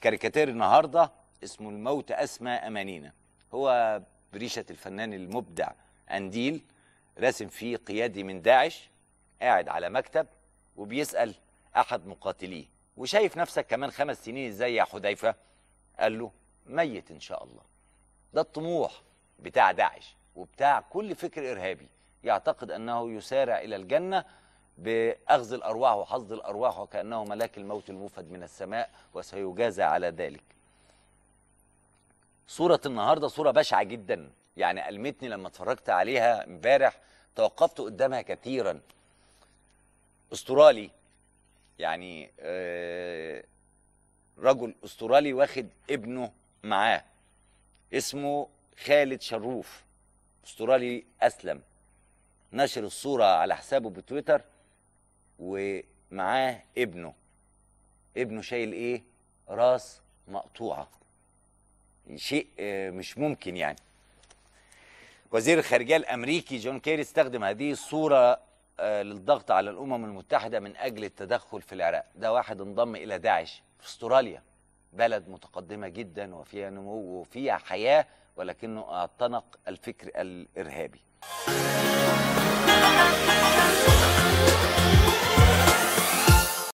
كاريكاتير النهارده اسمه الموت اسمى امانينا هو بريشه الفنان المبدع انديل راسم فيه قيادي من داعش قاعد على مكتب وبيسال احد مقاتليه وشايف نفسك كمان خمس سنين ازاي يا حذيفه قال له ميت ان شاء الله ده الطموح بتاع داعش وبتاع كل فكر ارهابي يعتقد انه يسارع الى الجنه بأخذ الأرواح وحصد الأرواح وكأنه ملاك الموت الموفد من السماء وسيجازى على ذلك صورة النهاردة صورة بشعة جدا يعني ألمتني لما اتفرجت عليها امبارح توقفت قدامها كثيرا استرالي يعني آه، رجل استرالي واخد ابنه معاه اسمه خالد شروف استرالي اسلم نشر الصوره على حسابه بتويتر ومعاه ابنه ابنه شايل ايه راس مقطوعه شيء آه، مش ممكن يعني وزير الخارجيه الامريكي جون كيري استخدم هذه الصوره آه، للضغط على الامم المتحده من اجل التدخل في العراق ده واحد انضم الى داعش في استراليا بلد متقدمه جدا وفيها نمو وفيها حياه ولكنه اعتنق الفكر الارهابي